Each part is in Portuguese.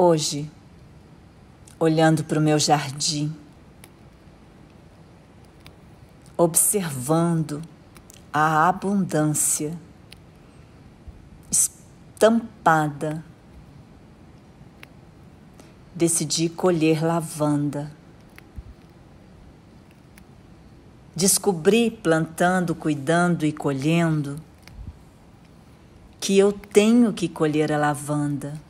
Hoje, olhando para o meu jardim, observando a abundância estampada, decidi colher lavanda. Descobri plantando, cuidando e colhendo que eu tenho que colher a lavanda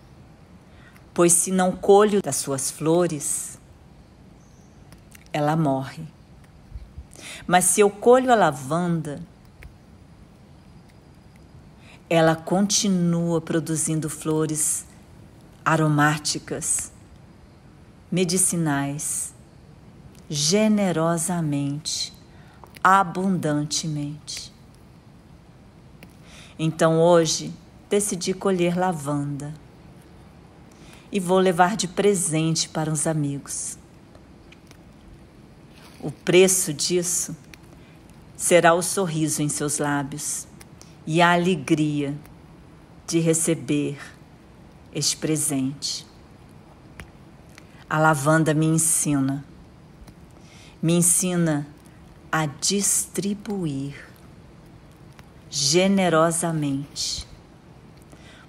pois se não colho das suas flores, ela morre. Mas se eu colho a lavanda, ela continua produzindo flores aromáticas, medicinais, generosamente, abundantemente. Então hoje decidi colher lavanda e vou levar de presente para uns amigos. O preço disso será o sorriso em seus lábios e a alegria de receber este presente. A lavanda me ensina, me ensina a distribuir generosamente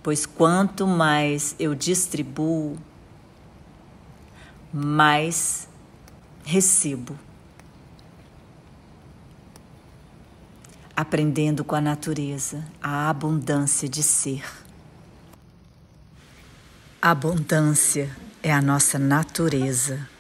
pois quanto mais eu distribuo, mais recebo. Aprendendo com a natureza a abundância de ser. abundância é a nossa natureza.